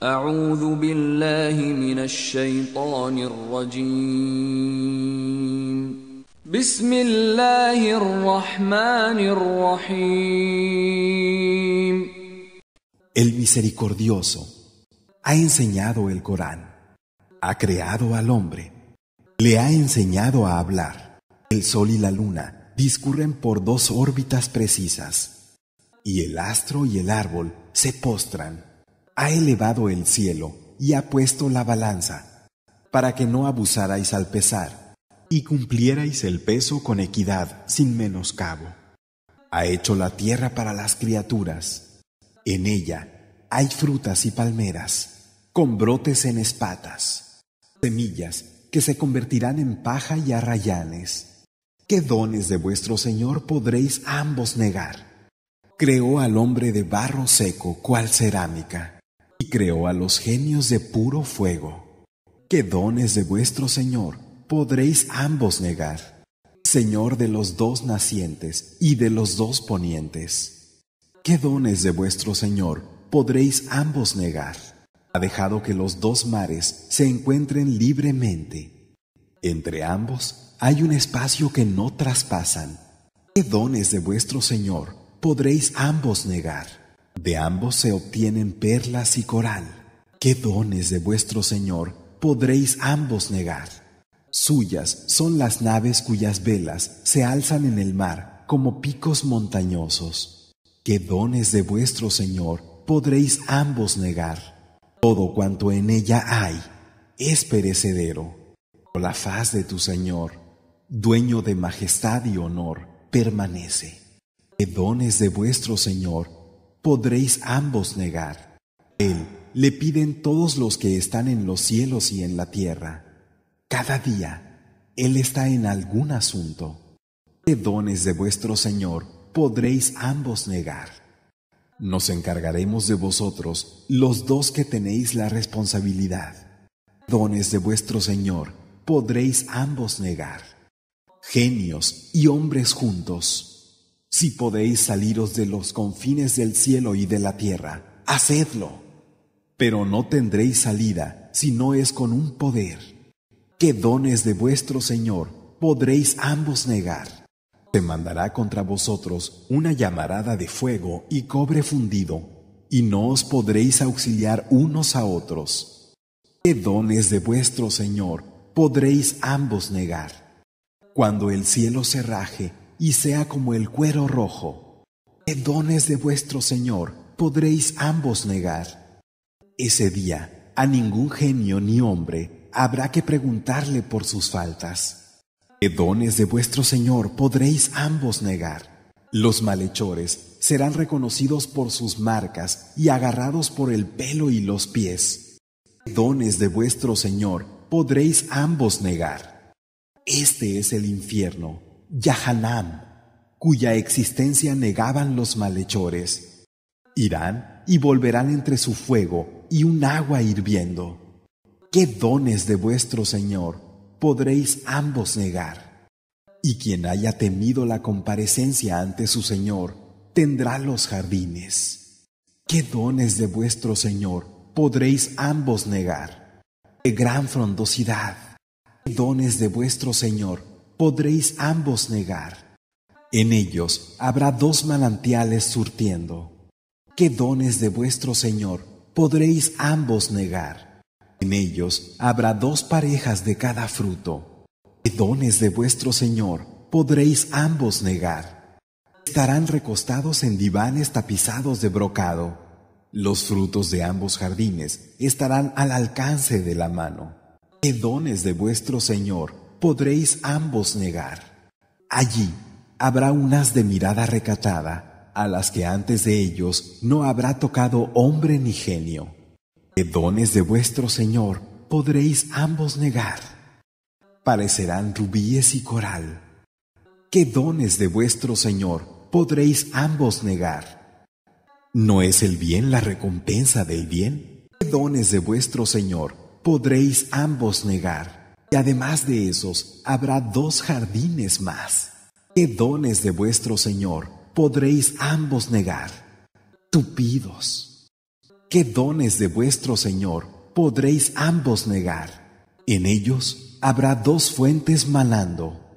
El misericordioso ha enseñado el Corán, ha creado al hombre, le ha enseñado a hablar. El sol y la luna discurren por dos órbitas precisas, y el astro y el árbol se postran ha elevado el cielo y ha puesto la balanza, para que no abusarais al pesar, y cumplierais el peso con equidad sin menoscabo. Ha hecho la tierra para las criaturas. En ella hay frutas y palmeras, con brotes en espatas, semillas que se convertirán en paja y arrayanes. ¿Qué dones de vuestro Señor podréis ambos negar? Creó al hombre de barro seco cual cerámica y creó a los genios de puro fuego. ¿Qué dones de vuestro Señor podréis ambos negar? Señor de los dos nacientes y de los dos ponientes. ¿Qué dones de vuestro Señor podréis ambos negar? Ha dejado que los dos mares se encuentren libremente. Entre ambos hay un espacio que no traspasan. ¿Qué dones de vuestro Señor podréis ambos negar? De ambos se obtienen perlas y coral. ¿Qué dones de vuestro Señor podréis ambos negar? Suyas son las naves cuyas velas se alzan en el mar como picos montañosos. ¿Qué dones de vuestro Señor podréis ambos negar? Todo cuanto en ella hay es perecedero. la faz de tu Señor, dueño de majestad y honor, permanece. ¿Qué dones de vuestro Señor podréis ambos negar. Él le piden todos los que están en los cielos y en la tierra. Cada día Él está en algún asunto. ¿Qué dones de vuestro Señor podréis ambos negar? Nos encargaremos de vosotros, los dos que tenéis la responsabilidad. Dones de vuestro Señor podréis ambos negar. Genios y hombres juntos. Si podéis saliros de los confines del cielo y de la tierra, hacedlo. Pero no tendréis salida si no es con un poder. ¿Qué dones de vuestro Señor podréis ambos negar? Se mandará contra vosotros una llamarada de fuego y cobre fundido, y no os podréis auxiliar unos a otros. ¿Qué dones de vuestro Señor podréis ambos negar? Cuando el cielo se raje, y sea como el cuero rojo. ¿Qué dones de vuestro Señor podréis ambos negar? Ese día a ningún genio ni hombre habrá que preguntarle por sus faltas. ¿Qué dones de vuestro Señor podréis ambos negar? Los malhechores serán reconocidos por sus marcas y agarrados por el pelo y los pies. ¿Qué dones de vuestro Señor podréis ambos negar? Este es el infierno Yahanam, cuya existencia negaban los malhechores. Irán y volverán entre su fuego y un agua hirviendo. ¿Qué dones de vuestro Señor podréis ambos negar? Y quien haya temido la comparecencia ante su Señor tendrá los jardines. ¿Qué dones de vuestro Señor podréis ambos negar? ¡Qué gran frondosidad! ¿Qué dones de vuestro Señor podréis ambos negar. En ellos habrá dos manantiales surtiendo. ¿Qué dones de vuestro Señor podréis ambos negar? En ellos habrá dos parejas de cada fruto. ¿Qué dones de vuestro Señor podréis ambos negar? Estarán recostados en divanes tapizados de brocado. Los frutos de ambos jardines estarán al alcance de la mano. ¿Qué dones de vuestro Señor podréis ambos negar. Allí habrá unas de mirada recatada, a las que antes de ellos no habrá tocado hombre ni genio. ¿Qué dones de vuestro Señor podréis ambos negar. Parecerán rubíes y coral. ¿Qué dones de vuestro Señor podréis ambos negar? ¿No es el bien la recompensa del bien? ¿Qué dones de vuestro Señor podréis ambos negar? Y además de esos, habrá dos jardines más. ¿Qué dones de vuestro Señor podréis ambos negar? Tupidos. ¿Qué dones de vuestro Señor podréis ambos negar? En ellos habrá dos fuentes malando.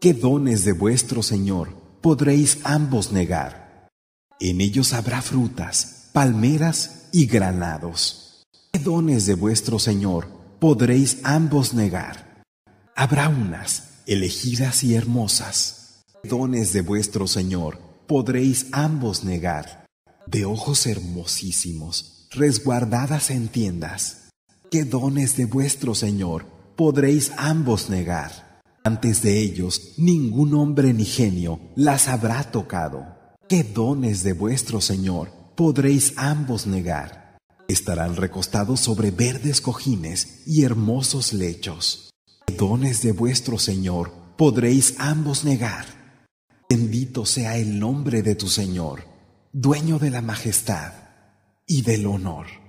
¿Qué dones de vuestro Señor podréis ambos negar? En ellos habrá frutas, palmeras y granados. ¿Qué dones de vuestro Señor podréis ambos negar. Habrá unas elegidas y hermosas. Dones de vuestro Señor podréis ambos negar. De ojos hermosísimos, resguardadas en tiendas. ¿Qué dones de vuestro Señor podréis ambos negar? Antes de ellos, ningún hombre ni genio las habrá tocado. ¿Qué dones de vuestro Señor podréis ambos negar? Estarán recostados sobre verdes cojines y hermosos lechos. Dones de vuestro Señor podréis ambos negar. Bendito sea el nombre de tu Señor, dueño de la majestad y del honor.